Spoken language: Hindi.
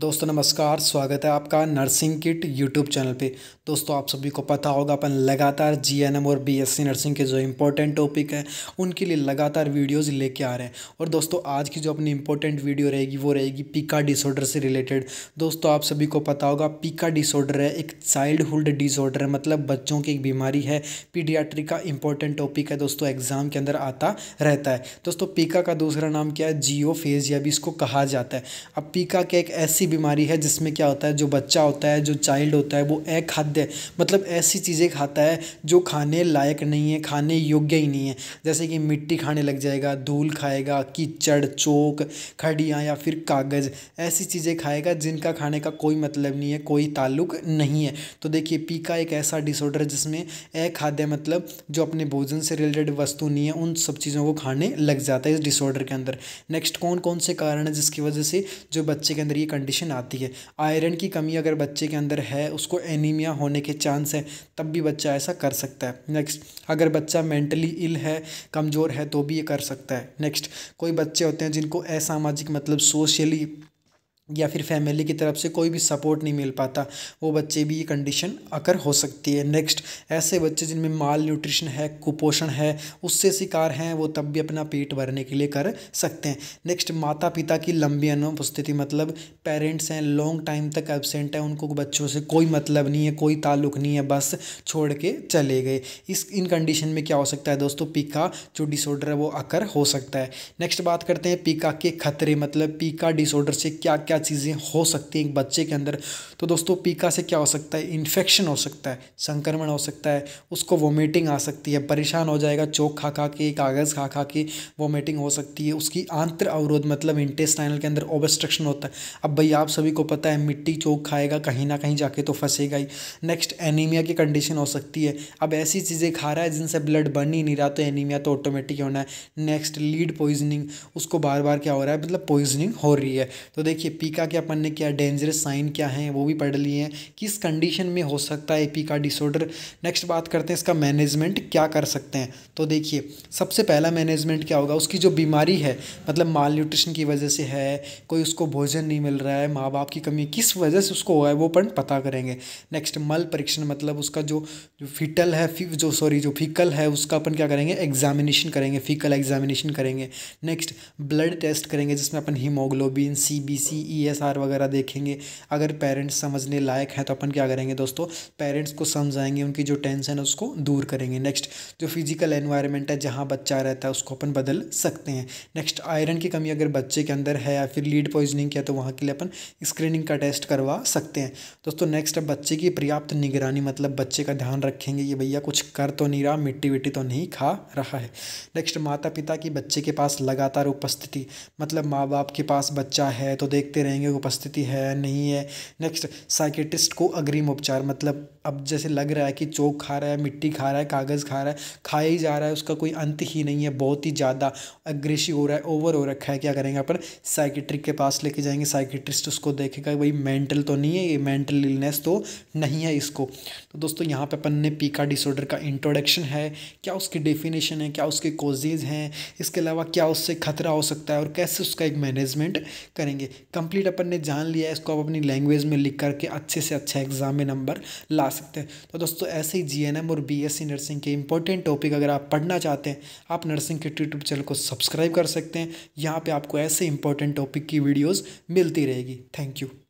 दोस्तों नमस्कार स्वागत है आपका नर्सिंग किट यूट्यूब चैनल पे दोस्तों आप सभी को पता होगा अपन लगातार जीएनएम और बीएससी नर्सिंग के जो इम्पोर्टेंट टॉपिक है उनके लिए लगातार वीडियोस लेके आ रहे हैं और दोस्तों आज की जो अपनी इम्पोर्टेंट वीडियो रहेगी वो रहेगी पीका डिसऑर्डर से रिलेटेड दोस्तों आप सभी को पता होगा पीका डिसऑर्डर है एक चाइल्डहुड डिसऑर्डर है मतलब बच्चों की एक बीमारी है पीडियाट्री का इंपॉर्टेंट टॉपिक है दोस्तों एग्ज़ाम के अंदर आता रहता है दोस्तों पीका का दूसरा नाम क्या है जियो फेज या भी इसको कहा जाता है अब पीका के एक ऐसी बीमारी है जिसमें क्या होता है जो बच्चा होता है जो चाइल्ड होता है वो अखाद्य मतलब ऐसी चीज़ें खाता है जो खाने लायक नहीं है खाने योग्य ही नहीं है जैसे कि मिट्टी खाने लग जाएगा धूल खाएगा कीचड़ चौक खड़ियाँ या फिर कागज़ ऐसी चीज़ें खाएगा जिनका खाने का कोई मतलब नहीं है कोई ताल्लुक नहीं है तो देखिए पीका एक ऐसा डिसऑर्डर है जिसमें अखाद्य मतलब जो अपने भोजन से रिलेटेड वस्तु नहीं है उन सब चीज़ों को खाने लग जाता है इस डिसऑर्डर के अंदर नेक्स्ट कौन कौन से कारण है जिसकी वजह से जो बच्चे के अंदर ये कंडीशन कंडीशन आती है आयरन की कमी अगर बच्चे के अंदर है उसको एनीमिया होने के चांस है तब भी बच्चा ऐसा कर सकता है नेक्स्ट अगर बच्चा मेंटली इल है कमज़ोर है तो भी ये कर सकता है नेक्स्ट कोई बच्चे होते हैं जिनको असामाजिक मतलब सोशली या फिर फैमिली की तरफ से कोई भी सपोर्ट नहीं मिल पाता वो बच्चे भी ये कंडीशन अकर हो सकती है नेक्स्ट ऐसे बच्चे जिनमें माल न्यूट्रिशन है कुपोषण है उससे शिकार हैं वो तब भी अपना पेट भरने के लिए कर सकते हैं नेक्स्ट माता पिता की लंबी अनुपस्थिति मतलब पेरेंट्स हैं लॉन्ग टाइम तक एबसेंट है उनको बच्चों से कोई मतलब नहीं है कोई ताल्लुक नहीं है बस छोड़ के चले गए इस इन कंडीशन में क्या हो सकता है दोस्तों पीका जो डिसऑर्डर है वो अकर हो सकता है नेक्स्ट बात करते हैं पीका के खतरे मतलब पीका डिसऑर्डर से क्या क्या क्या चीज़ें हो सकती हैं एक बच्चे के अंदर तो दोस्तों पीका से क्या हो सकता है इन्फेक्शन हो सकता है संक्रमण हो सकता है उसको वोमिटिंग आ सकती है परेशान हो जाएगा चौक खा खा के कागज़ खा खा के वोमिटिंग हो सकती है उसकी आंत्र अवरोध मतलब इंटेस्टाइनल के अंदर ओबस्ट्रक्शन होता है अब भाई आप सभी को पता है मिट्टी चौक खाएगा कहीं ना कहीं जाके तो फंसेगा ही नेक्स्ट एनीमिया की कंडीशन हो सकती है अब ऐसी चीज़ें खा रहा है जिनसे ब्लड बन ही नहीं रहा तो एनीमिया तो ऑटोमेटिक होना है नेक्स्ट लीड पॉइजनिंग उसको बार बार क्या हो रहा है मतलब पॉइजनिंग हो रही है तो देखिए का के अपन ने क्या डेंजरस साइन क्या है वो भी पढ़ लिए हैं किस कंडीशन में हो सकता है का डिसऑर्डर नेक्स्ट बात करते हैं इसका मैनेजमेंट क्या कर सकते हैं तो देखिए सबसे पहला मैनेजमेंट क्या होगा उसकी जो बीमारी है मतलब माल न्यूट्रिशन की वजह से है कोई उसको भोजन नहीं मिल रहा है माँ बाप की कमी किस वजह से उसको हुआ है वो अपन पता करेंगे नेक्स्ट मल परीक्षण मतलब उसका जो जो फिटल है जो सॉरी जो फिकल है उसका अपन क्या करेंगे एग्जामिनेशन करेंगे फिकल एग्जामिनेशन करेंगे नेक्स्ट ब्लड टेस्ट करेंगे जिसमें अपन haemoglobin C B C E R e वगैरह देखेंगे अगर पेरेंट्स समझने लायक हैं तो अपन क्या करेंगे दोस्तों पेरेंट्स को समझाएंगे उनकी जो टेंशन है उसको दूर करेंगे नेक्स्ट जो फिजिकल एनवायरमेंट है जहाँ बच्चा रहता है उसको अपन बदल सकते हैं नेक्स्ट आयरन की कमी अगर बच्चे के अंदर है या फिर लीड पॉइजनिंग किया तो वहाँ के लिए अपन स्क्रीनिंग का टेस्ट करवा सकते हैं दोस्तों नेक्स्ट है बच्चे की पर्याप्त निगरानी मतलब बच्चे का ध्यान रखेंगे ये भैया कुछ कर तो नहीं रहा मिट्टी विट्टी तो नहीं खा रहा है नेक्स्ट माता पिता की बच्चे के पास लगातार उपस्थिति मतलब माँ बाप के पास बच्चा है तो देखते रहेंगे उपस्थिति है नहीं है नेक्स्ट साइकेटिस्ट को अग्रिम उपचार मतलब अब जैसे लग रहा है कि चौक खा रहा है मिट्टी खा रहा है कागज़ खा रहा है खा ही जा रहा है उसका कोई अंत ही नहीं है बहुत ही ज़्यादा अग्रेसिव हो रहा है ओवर हो रखा है क्या करेंगे अपन साइकेट्रिक के पास लेके जाएंगे साइकेट्रिस्ट उसको देखेगा भाई मेंटल तो नहीं है ये मेंटल इलनेस तो नहीं है इसको तो दोस्तों यहाँ पर अपन ने पीका डिसऑर्डर का इंट्रोडक्शन है क्या उसकी डेफिनेशन है क्या उसके कोजेज़ हैं इसके अलावा क्या उससे खतरा हो सकता है और कैसे उसका एक मैनेजमेंट करेंगे कंप्लीट कंप्लीट अपन ने जान लिया है इसको आप अपनी लैंग्वेज में लिख करके अच्छे से अच्छा एग्जाम में नंबर ला सकते हैं तो दोस्तों ऐसे ही जी और बीएससी नर्सिंग के इंपॉर्टेंट टॉपिक अगर आप पढ़ना चाहते हैं आप नर्सिंग के यूट्यूब चैनल को सब्सक्राइब कर सकते हैं यहाँ पर आपको ऐसे इंपॉर्टेंट टॉपिक की वीडियोज़ मिलती रहेगी थैंक यू